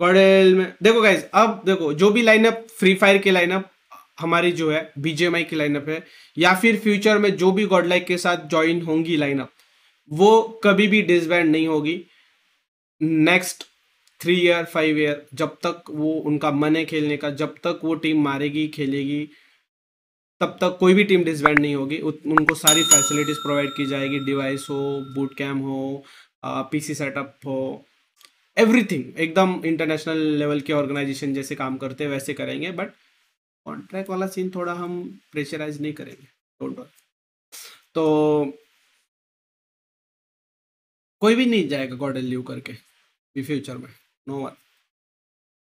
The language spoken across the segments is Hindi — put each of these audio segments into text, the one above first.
कॉडेल में देखो गाइज अब देखो जो भी लाइनअप फ्री फायर की लाइनअप हमारी जो है बीजेएमआई की लाइनअप है या फिर फ्यूचर में जो भी गॉडलाइक के साथ ज्वाइन होंगी लाइनअप वो कभी भी डिसबैंड नहीं होगी next three year five year जब तक वो उनका मन है खेलने का जब तक वो टीम मारेगी खेलेगी तब तक कोई भी टीम डिसबैंड नहीं होगी उनको सारी फैसिलिटीज़ प्रोवाइड की जाएगी डिवाइस हो बूट कैम हो पी सेटअप हो एवरीथिंग एकदम इंटरनेशनल लेवल के ऑर्गेनाइजेशन जैसे काम करते हैं वैसे करेंगे बट कॉन्ट्रैक्ट वाला सीन थोड़ा हम प्रेशराइज नहीं करेंगे डोंट तो कोई भी नहीं जाएगा गॉर्डन लीव करके भी फ्यूचर में नो वन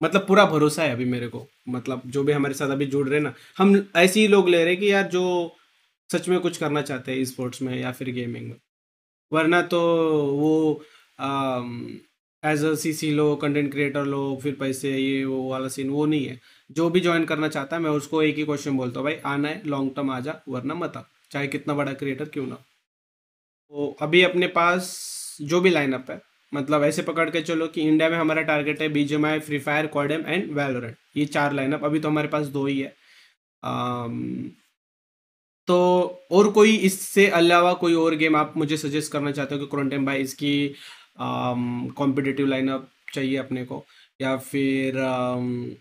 मतलब पूरा भरोसा है अभी मेरे को मतलब जो भी हमारे साथ अभी जुड़ रहे ना हम ऐसे ही लोग ले रहे कि यार जो सच में कुछ करना चाहते हैं स्पोर्ट्स में या फिर गेमिंग में वरना तो वो um, as a C C लो कंटेंट क्रिएटर लो फिर पैसे ये वो वाला सीन वो नहीं है जो भी ज्वाइन करना चाहता है मैं उसको एक ही क्वेश्चन बोलता हूँ भाई आना है लॉन्ग टर्म आ जा वरना मत आ चाहे कितना बड़ा क्रिएटर क्यों ना तो अभी अपने पास जो भी लाइनअप है मतलब ऐसे पकड़ के चलो कि इंडिया में हमारा टारगेट है BGMI free fire CODM and Valorant ये चार लाइनअप अभी तो हमारे पास दो ही है आम, तो और कोई इससे अलावा कोई और गेम आप मुझे सजेस्ट करना चाहते हो कि क्वारंटाइन भाई इसकी कॉम्पिटिटिव um, लाइनअप चाहिए अपने को या फिर um,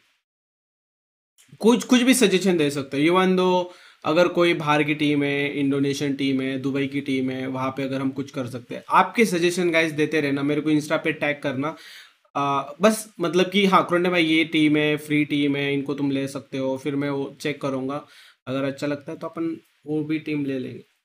कुछ कुछ भी सजेशन दे सकते हो इवन दो अगर कोई बाहर की टीम है इंडोनेशियन टीम है दुबई की टीम है वहाँ पे अगर हम कुछ कर सकते हैं आपके सजेशन गाइज देते रहना मेरे को इंस्टा पे टैग करना आ, बस मतलब कि हाँ क्रोने भाई ये टीम है फ्री टीम है इनको तुम ले सकते हो फिर मैं वो चेक करूँगा अगर अच्छा लगता है तो अपन वो भी टीम ले लेंगे